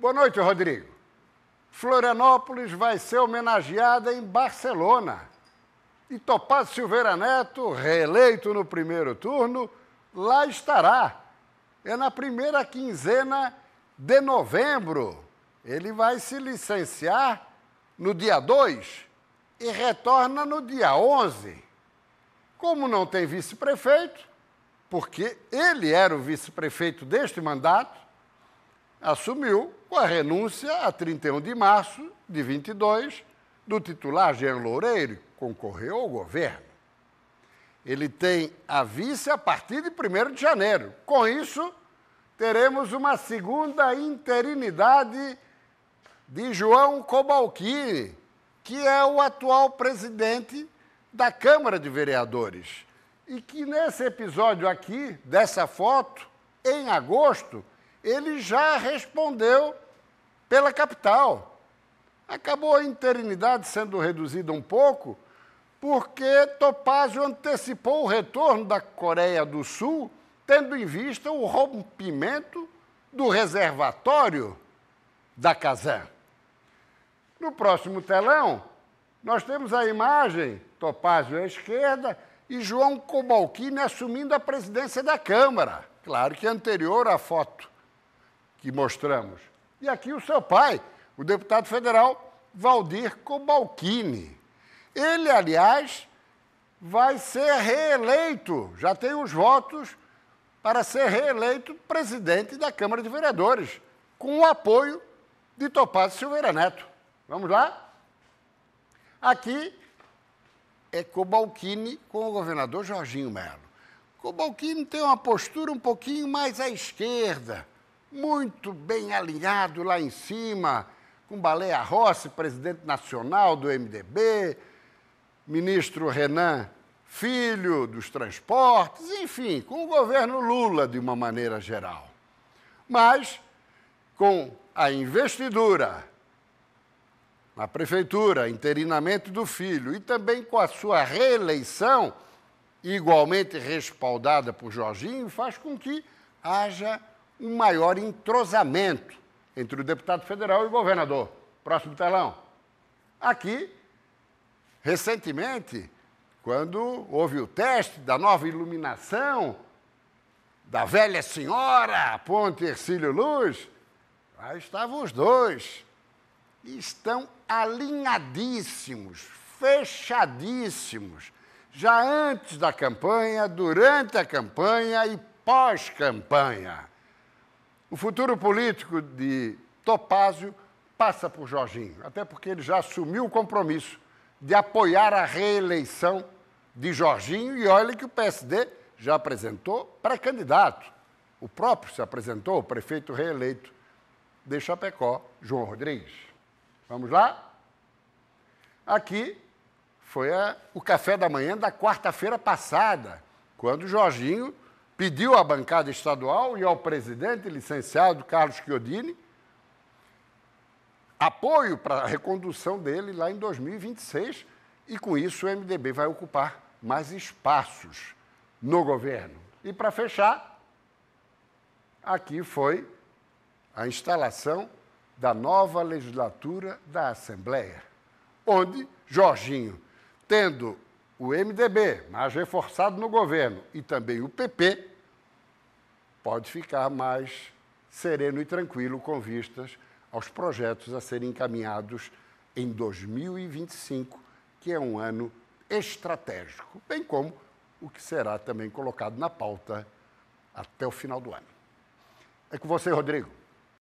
Boa noite, Rodrigo. Florianópolis vai ser homenageada em Barcelona. E Topaz Silveira Neto, reeleito no primeiro turno, lá estará. É na primeira quinzena de novembro. Ele vai se licenciar no dia 2 e retorna no dia 11. Como não tem vice-prefeito, porque ele era o vice-prefeito deste mandato, assumiu com a renúncia a 31 de março de 22 do titular Jean Loureiro, que concorreu ao governo. Ele tem a vice a partir de 1 de janeiro. Com isso, teremos uma segunda interinidade de João Cobalcini, que é o atual presidente da Câmara de Vereadores. E que nesse episódio aqui, dessa foto, em agosto, ele já respondeu pela capital. Acabou a interinidade sendo reduzida um pouco, porque Topázio antecipou o retorno da Coreia do Sul, tendo em vista o rompimento do reservatório da Kazan. No próximo telão, nós temos a imagem, Topázio à esquerda e João Cobalcini assumindo a presidência da Câmara. Claro que anterior à foto que mostramos. E aqui o seu pai, o deputado federal Valdir Cobalcini. Ele, aliás, vai ser reeleito, já tem os votos para ser reeleito presidente da Câmara de Vereadores, com o apoio de Topaz Silveira Neto. Vamos lá? Aqui é Cobalcini com o governador Jorginho Melo. Cobalcini tem uma postura um pouquinho mais à esquerda, muito bem alinhado lá em cima, com Baleia Rossi, presidente nacional do MDB, ministro Renan Filho dos Transportes, enfim, com o governo Lula de uma maneira geral. Mas com a investidura na prefeitura, interinamento do filho, e também com a sua reeleição, igualmente respaldada por Jorginho, faz com que haja um maior entrosamento entre o deputado federal e o governador. Próximo telão. Aqui, recentemente, quando houve o teste da nova iluminação da velha senhora Ponte Ercílio Luz, lá estavam os dois. E estão alinhadíssimos, fechadíssimos, já antes da campanha, durante a campanha e pós-campanha. O futuro político de Topázio passa por Jorginho, até porque ele já assumiu o compromisso de apoiar a reeleição de Jorginho, e olha que o PSD já apresentou pré-candidato. O próprio se apresentou, o prefeito reeleito de Chapecó, João Rodrigues. Vamos lá? Aqui foi a, o café da manhã da quarta-feira passada, quando Jorginho pediu à bancada estadual e ao presidente licenciado Carlos Chiodini apoio para a recondução dele lá em 2026 e com isso o MDB vai ocupar mais espaços no governo. E para fechar, aqui foi a instalação da nova legislatura da Assembleia, onde Jorginho, tendo o MDB mais reforçado no governo e também o PP, pode ficar mais sereno e tranquilo com vistas aos projetos a serem encaminhados em 2025, que é um ano estratégico, bem como o que será também colocado na pauta até o final do ano. É com você, Rodrigo.